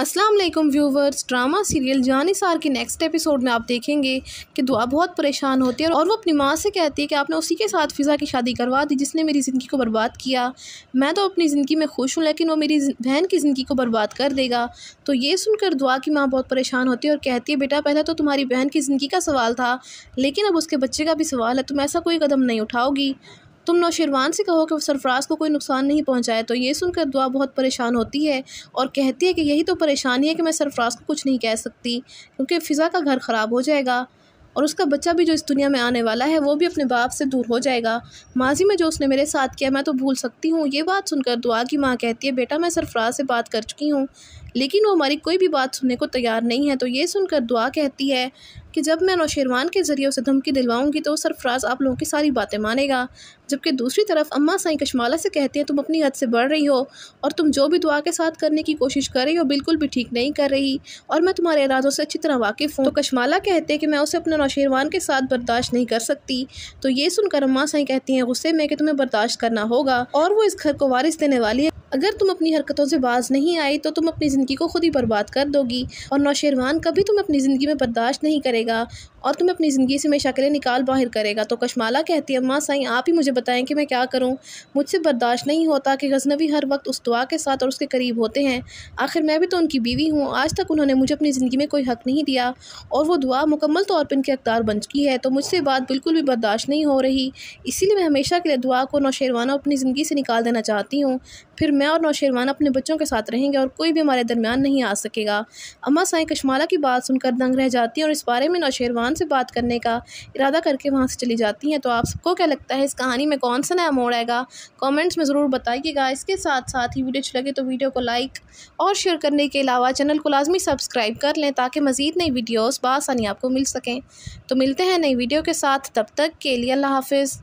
अस्सलाम वालेकुम viewers drama serial जानी सार के नेक्स्ट एपिसोड में आप देखेंगे कि दुआ बहुत परेशान होती है और वो अपनी माँ से कहती है कि आपने उसी के साथ फ़िज़ा की शादी करवा दी जिसने मेरी ज़िंदगी को बर्बाद किया मैं तो अपनी ज़िंदगी में खुश हूँ लेकिन वो मेरी बहन की ज़िंदगी को बर्बाद कर देगा तो ये सुनकर दुआ की माँ बहुत परेशान होती है और कहती है बेटा पहले तो तुम्हारी बहन की ज़िंदगी का सवाल था लेकिन अब उसके बच्चे का भी सवाल है तुम ऐसा कोई कदम नहीं उठाओगी तुम नौशिरवान से कहो कि सरफराज को कोई नुकसान नहीं पहुँचाए तो ये सुनकर दुआ बहुत परेशान होती है और कहती है कि यही तो परेशानी है कि मैं सरफराज को कुछ नहीं कह सकती क्योंकि फ़िज़ा का घर ख़राब हो जाएगा और उसका बच्चा भी जो इस दुनिया में आने वाला है वो भी अपने बाप से दूर हो जाएगा माजी में जो उसने मेरे साथ किया मैं तो भूल सकती हूँ ये बात सुनकर दुआ की माँ कहती है बेटा मैं सरफराज से बात कर चुकी हूँ लेकिन वो हमारी कोई भी बात सुनने को तैयार नहीं है तो ये सुनकर दुआ कहती है कि जब मैं नौशेरवान के ज़रिए उसे धमकी दिलवाऊंगी तो सरफराज आप लोगों की सारी बातें मानेगा जबकि दूसरी तरफ अम्मा साई कश्माला से कहती है तुम अपनी हद से बढ़ रही हो और तुम जो भी दुआ के साथ करने की कोशिश कर रही हो बिल्कुल भी ठीक नहीं कर रही और मैं तुम्हारे इरादों से अच्छी तरह वाकिफ़ हूँ तो कशमाला कहते हैं कि मैं उसे अपने नौशेरवान के साथ बर्दाश्त नहीं कर सकती तो ये सुनकर अम्मा साई कहती हैं गुस्से में कि तुम्हें बर्दाश्त करना होगा और वो इस घर को वारिस देने वाली है अगर तुम अपनी हरकतों से बाज नहीं आई तो तुम अपनी ज़िंदगी को खुद ही बर्बाद कर दोगी और नौशेरवान कभी तुम अपनी ज़िंदगी में बर्दाश्त नहीं करेगा और तुम्हें अपनी ज़िंदगी से हमेशा के लिए निकाल बाहर करेगा तो कशमाला कहती है अम्मा साईं आप ही मुझे बताएं कि मैं क्या करूं मुझसे बर्दाश्त नहीं होता कि गजनवी हर वक्त उस दुआ के साथ और उसके करीब होते हैं आखिर मैं भी तो उनकी बीवी हूँ आज तक उन्होंने मुझे अपनी ज़िंदगी में कोई हक नहीं दिया और वो दुआ मुकम्मल तौर पर इनकी अकदार बन चुकी है तो मुझसे बात बिल्कुल भी बर्दाश्त नहीं हो रही इसीलिए मैं हमेशा के लिए दुआ को नौशेरवाना अपनी ज़िंदगी से निकाल देना चाहती हूँ फिर मैं मैं और नौशेरवान अपने बच्चों के साथ रहेंगे और कोई भी हमारे दरमियान नहीं आ सकेगा अम्मा साई कश्माला की बात सुनकर दंग रह जाती है और इस बारे में नौशेरवान से बात करने का इरादा करके वहाँ से चली जाती हैं तो आप सबको क्या लगता है इस कहानी में कौन सा नया मोड़ आएगा कॉमेंट्स में ज़रूर बताइएगा इसके साथ साथ ही वीडियो अच्छी लगे तो वीडियो को लाइक और शेयर करने के अलावा चैनल को लाजमी सब्सक्राइब कर लें ताकि मज़ीद नई वीडियोज़ बसानी आपको मिल सकें तो मिलते हैं नई वीडियो के साथ तब तक के लिए अल्लाह हाफिज़